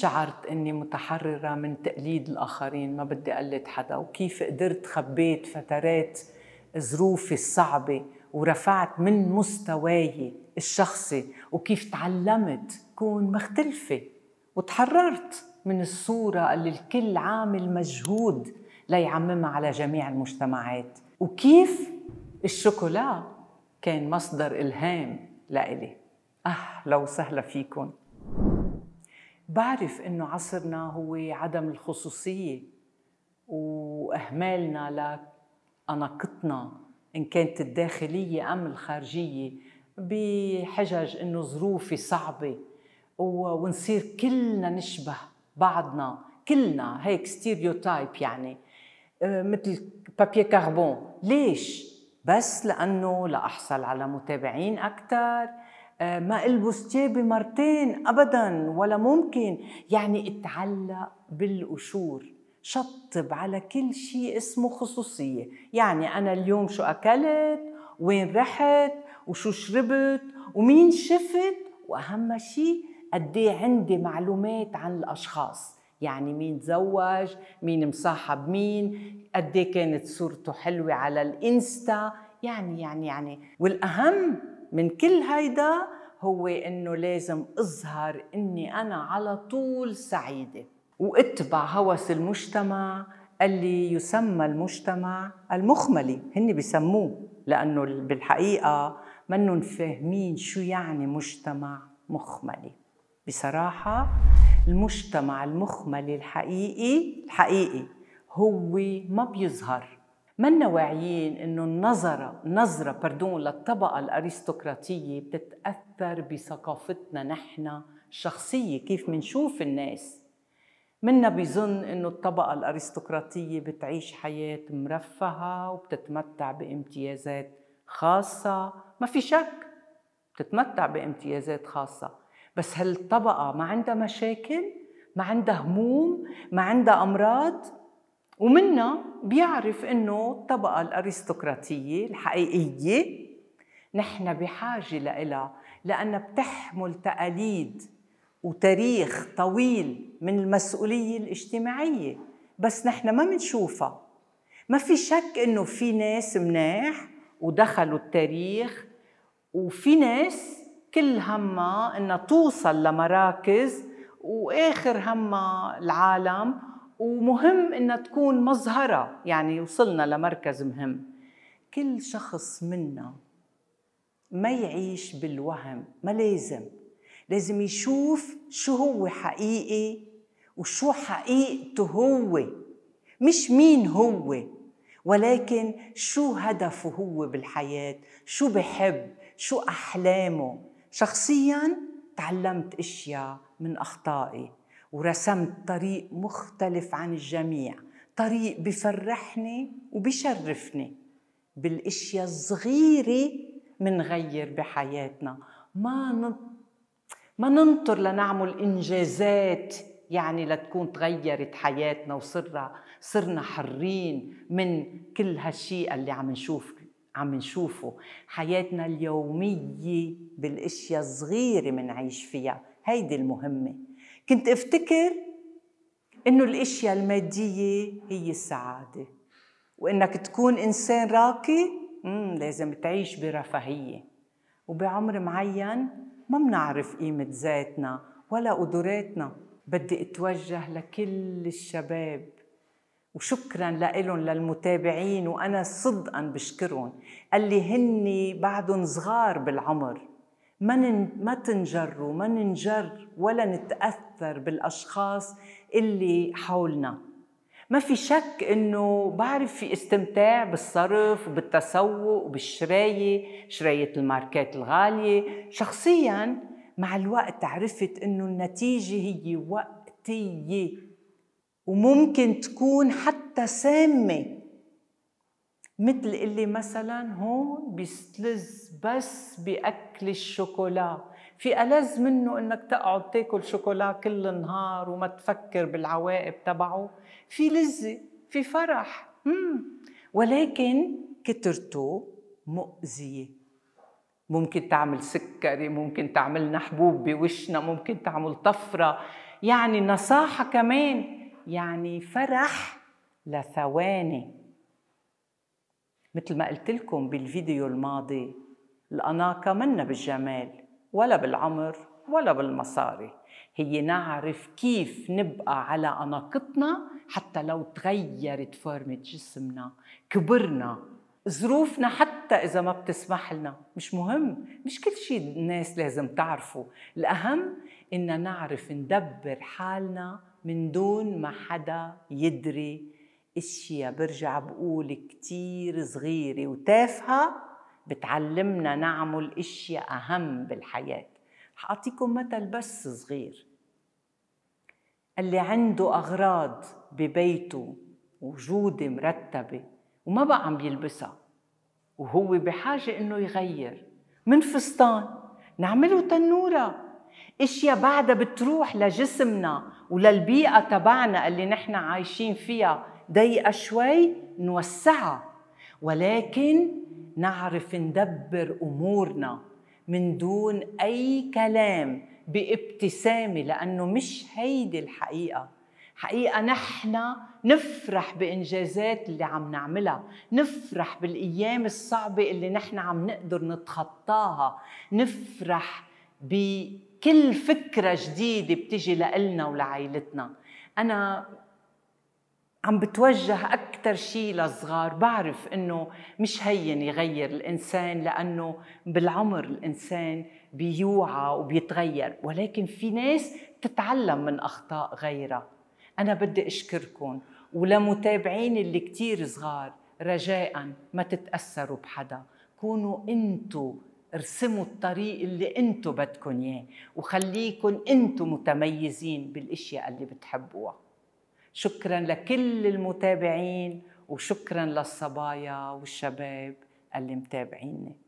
شعرت اني متحرره من تقليد الاخرين ما بدي اقلد حدا وكيف قدرت خبيت فترات ظروفي الصعبه ورفعت من مستواي الشخصي وكيف تعلمت كون مختلفه وتحررت من الصوره اللي الكل عامل مجهود ليعممها على جميع المجتمعات وكيف الشوكولا كان مصدر الهام لإلي أه لو سهلة بعرف انه عصرنا هو عدم الخصوصيه واهمالنا لاناقتنا ان كانت الداخليه ام الخارجيه بحجج انه ظروفي صعبه ونصير كلنا نشبه بعضنا كلنا هيك ستيريوتايب يعني آه، مثل بابيي كاربون ليش بس لانه لاحصل على متابعين اكثر آه، ما البس جيبي مرتين ابدا ولا ممكن يعني اتعلق بالقشور شطب على كل شيء اسمه خصوصيه يعني انا اليوم شو اكلت وين رحت وشو شربت ومين شفت واهم شيء قد إيه عندي معلومات عن الاشخاص يعني مين تزوج مين مصاحب مين قد إيه كانت صورته حلوه على الانستا يعني يعني يعني والاهم من كل هيدا هو انه لازم اظهر اني انا على طول سعيده واتبع هوس المجتمع اللي يسمى المجتمع المخملي هن بسموه لانه بالحقيقه منن فاهمين شو يعني مجتمع مخملي بصراحه المجتمع المخملي الحقيقي الحقيقي هو ما بيظهر منا واعيين انه النظره نظره باردون للطبقه الارستقراطيه بتتاثر بثقافتنا نحن الشخصيه كيف منشوف الناس منا بيظن انه الطبقه الارستقراطيه بتعيش حياه مرفهه وبتتمتع بامتيازات خاصه ما في شك بتتمتع بامتيازات خاصه بس هالطبقه ما عندها مشاكل ما عندها هموم ما عندها امراض ومنها بيعرف انه الطبقه الارستقراطيه الحقيقيه نحن بحاجه لها لانها بتحمل تقاليد وتاريخ طويل من المسؤوليه الاجتماعيه بس نحن ما بنشوفها ما في شك انه في ناس مناح ودخلوا التاريخ وفي ناس كل همها انها توصل لمراكز واخر همها العالم ومهم انها تكون مظهره يعني وصلنا لمركز مهم كل شخص منا ما يعيش بالوهم ما لازم لازم يشوف شو هو حقيقي وشو حقيقته هو مش مين هو ولكن شو هدفه هو بالحياة شو بحب شو أحلامه شخصيا تعلمت إشياء من أخطائي ورسمت طريق مختلف عن الجميع طريق بفرحني وبشرفني بالاشياء الصغيره منغير بحياتنا ما ما ننطر لنعمل انجازات يعني لتكون تغيرت حياتنا وصرنا صرنا حرين من كل هالشيء اللي عم نشوف عم نشوفه حياتنا اليوميه بالاشياء الصغيره منعيش فيها هيدي المهمه كنت افتكر انه الاشياء الماديه هي السعاده وانك تكون انسان راقي لازم تعيش برفاهيه وبعمر معين ما بنعرف قيمه ذاتنا ولا قدراتنا بدي اتوجه لكل الشباب وشكرا لهم للمتابعين وانا صدقا بشكرهم اللي هن بعدهم صغار بالعمر ما ما تنجروا ما ننجر ولا نتاثر أكثر بالأشخاص اللي حولنا ما في شك انه بعرف في استمتاع بالصرف وبالتسوق وبالشرايه شرايه الماركات الغاليه شخصيا مع الوقت عرفت انه النتيجه هي وقتيه وممكن تكون حتى سامه مثل اللي مثلا هون بيستلذ بس باكل الشوكولا في ألذ منه انك تقعد تاكل شوكولا كل النهار وما تفكر بالعواقب تبعه في لذة في فرح مم. ولكن كترته مؤذية ممكن تعمل سكري ممكن تعمل حبوب بوشنا ممكن تعمل طفرة يعني نصاحة كمان يعني فرح لثواني مثل ما قلت لكم بالفيديو الماضي الأناقة منا بالجمال ولا بالعمر ولا بالمصاري هي نعرف كيف نبقى على أناقتنا حتى لو تغيرت فورمة جسمنا كبرنا ظروفنا حتى إذا ما بتسمح لنا مش مهم مش كل شيء الناس لازم تعرفه الأهم إن نعرف ندبر حالنا من دون ما حدا يدري اشياء برجع بقول كتير صغيرة وتافهة بتعلمنا نعمل اشياء اهم بالحياه حاعطيكم مثل بس صغير اللي عنده اغراض ببيته وجوده مرتبه وما بقى عم يلبسها وهو بحاجه انه يغير من فستان نعمله تنوره اشياء بعدها بتروح لجسمنا وللبيئه تبعنا اللي نحن عايشين فيها ضيقه شوي نوسعها ولكن نعرف ندبر امورنا من دون اي كلام بابتسامه لانه مش هيدي الحقيقه حقيقة نحن نفرح بإنجازات اللي عم نعملها نفرح بالأيام الصعبة اللي نحن عم نقدر نتخطاها نفرح بكل فكرة جديدة بتجي لإلنا ولعائلتنا أنا عم بتوجه اكثر شيء للصغار بعرف انه مش هين يغير الانسان لانه بالعمر الانسان بيوعى وبيتغير ولكن في ناس تتعلم من اخطاء غيرها انا بدي اشكركم ولمتابعين اللي كتير صغار رجاء ما تتاثروا بحدا كونوا انتو ارسموا الطريق اللي انتو بدكن اياه وخليكن انتو متميزين بالاشياء اللي بتحبوها شكرا لكل المتابعين وشكرا للصبايا والشباب اللي متابعيني